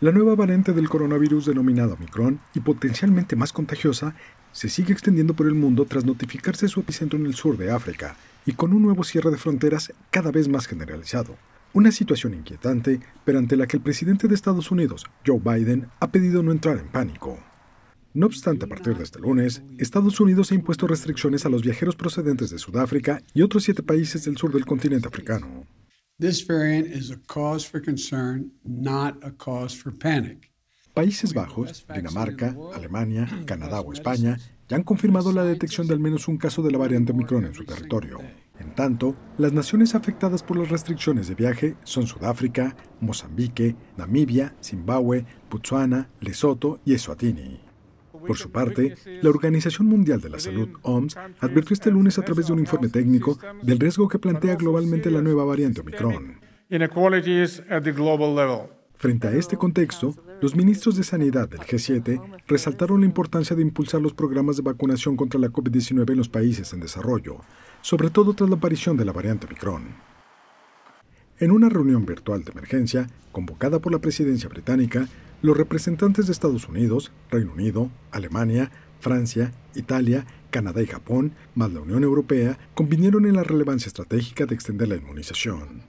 La nueva variante del coronavirus denominada Omicron y potencialmente más contagiosa se sigue extendiendo por el mundo tras notificarse su epicentro en el sur de África y con un nuevo cierre de fronteras cada vez más generalizado. Una situación inquietante, pero ante la que el presidente de Estados Unidos, Joe Biden, ha pedido no entrar en pánico. No obstante, a partir de este lunes, Estados Unidos ha impuesto restricciones a los viajeros procedentes de Sudáfrica y otros siete países del sur del continente africano. This variant is a cause for concern, not a cause for panic. Países Bajos, Dinamarca, Alemania, Canadá o España ya han confirmado la detección de al menos un caso de la variante Omicron en su territorio. En tanto, las naciones afectadas por las restricciones de viaje son Sudáfrica, Mozambique, Namibia, Zimbabue, Botswana, Lesoto y Eswatini. Por su parte, la Organización Mundial de la Salud, OMS, advirtió este lunes a través de un informe técnico del riesgo que plantea globalmente la nueva variante Omicron. Frente a este contexto, los ministros de Sanidad del G7 resaltaron la importancia de impulsar los programas de vacunación contra la COVID-19 en los países en desarrollo, sobre todo tras la aparición de la variante Omicron. En una reunión virtual de emergencia convocada por la presidencia británica, los representantes de Estados Unidos, Reino Unido, Alemania, Francia, Italia, Canadá y Japón, más la Unión Europea, convinieron en la relevancia estratégica de extender la inmunización.